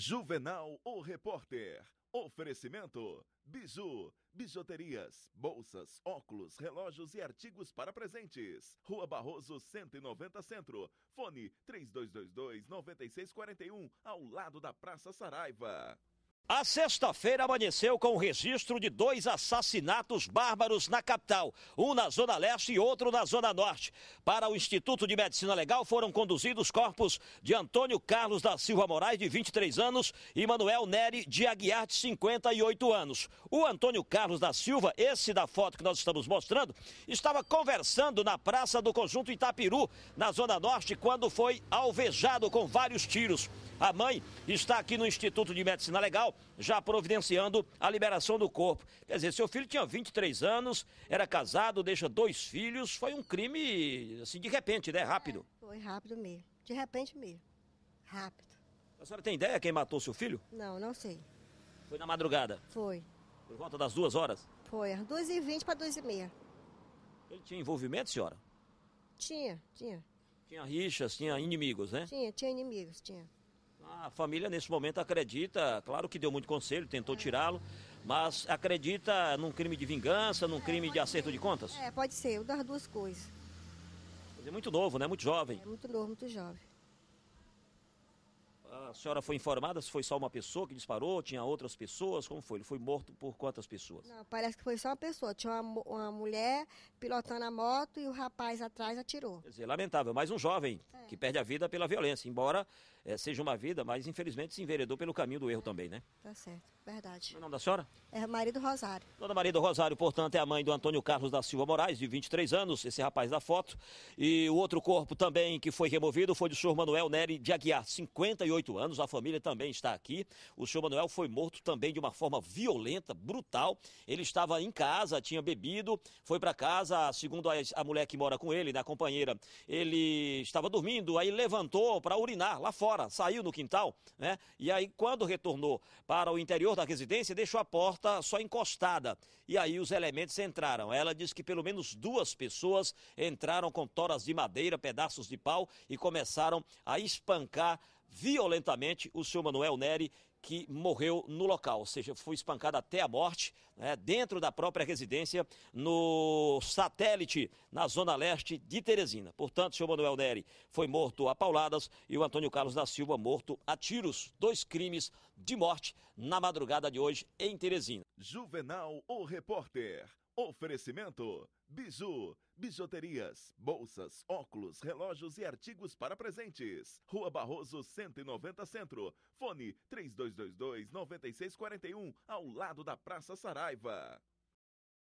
Juvenal, o repórter. Oferecimento: Biju, bijuterias, bolsas, óculos, relógios e artigos para presentes. Rua Barroso 190 Centro. Fone 3222 9641, ao lado da Praça Saraiva. A sexta-feira amanheceu com o registro de dois assassinatos bárbaros na capital, um na Zona Leste e outro na Zona Norte. Para o Instituto de Medicina Legal foram conduzidos corpos de Antônio Carlos da Silva Moraes, de 23 anos, e Manuel Neri de Aguiar, de 58 anos. O Antônio Carlos da Silva, esse da foto que nós estamos mostrando, estava conversando na praça do Conjunto Itapiru, na Zona Norte, quando foi alvejado com vários tiros. A mãe está aqui no Instituto de Medicina Legal já providenciando a liberação do corpo. Quer dizer, seu filho tinha 23 anos, era casado, deixa dois filhos, foi um crime, assim, de repente, né? Rápido. É, foi rápido mesmo, de repente mesmo, rápido. A senhora tem ideia quem matou seu filho? Não, não sei. Foi na madrugada? Foi. Por volta das duas horas? Foi, às duas e vinte para duas e meia. Ele tinha envolvimento, senhora? Tinha, tinha. Tinha rixas, tinha inimigos, né? Tinha, tinha inimigos, tinha. A família, nesse momento, acredita, claro que deu muito conselho, tentou é. tirá-lo, mas acredita num crime de vingança, num é, crime de acerto de contas? É, pode ser, uma das duas coisas. Ele é muito novo, né? Muito jovem. É muito novo, muito jovem. A senhora foi informada se foi só uma pessoa que disparou, tinha outras pessoas? Como foi? Ele foi morto por quantas pessoas? Não, parece que foi só uma pessoa. Tinha uma, uma mulher pilotando a moto e o rapaz atrás atirou. Quer dizer, lamentável, mais um jovem é. que perde a vida pela violência, embora é, seja uma vida, mas infelizmente se enveredou pelo caminho do erro é. também, né? Tá certo, verdade. É o nome da senhora? É Maria do Rosário. Dona Maria do Rosário, portanto, é a mãe do Antônio Carlos da Silva Moraes, de 23 anos, esse rapaz da foto. E o outro corpo também que foi removido foi do senhor Manuel Nery de Aguiar, 58 18 anos, a família também está aqui. O senhor Manuel foi morto também de uma forma violenta, brutal. Ele estava em casa, tinha bebido, foi para casa, segundo a, a mulher que mora com ele, né, a companheira, ele estava dormindo, aí levantou para urinar lá fora, saiu no quintal, né? E aí, quando retornou para o interior da residência, deixou a porta só encostada. E aí os elementos entraram. Ela disse que pelo menos duas pessoas entraram com toras de madeira, pedaços de pau e começaram a espancar violentamente o senhor Manuel Neri, que morreu no local, ou seja, foi espancado até a morte, né, dentro da própria residência, no satélite, na zona leste de Teresina. Portanto, o senhor Manuel Neri foi morto a pauladas e o Antônio Carlos da Silva morto a tiros. Dois crimes de morte na madrugada de hoje em Teresina. Juvenal, o repórter. Oferecimento: Biju, bijuterias, bolsas, óculos, relógios e artigos para presentes. Rua Barroso 190 Centro. Fone 3222 9641, ao lado da Praça Saraiva.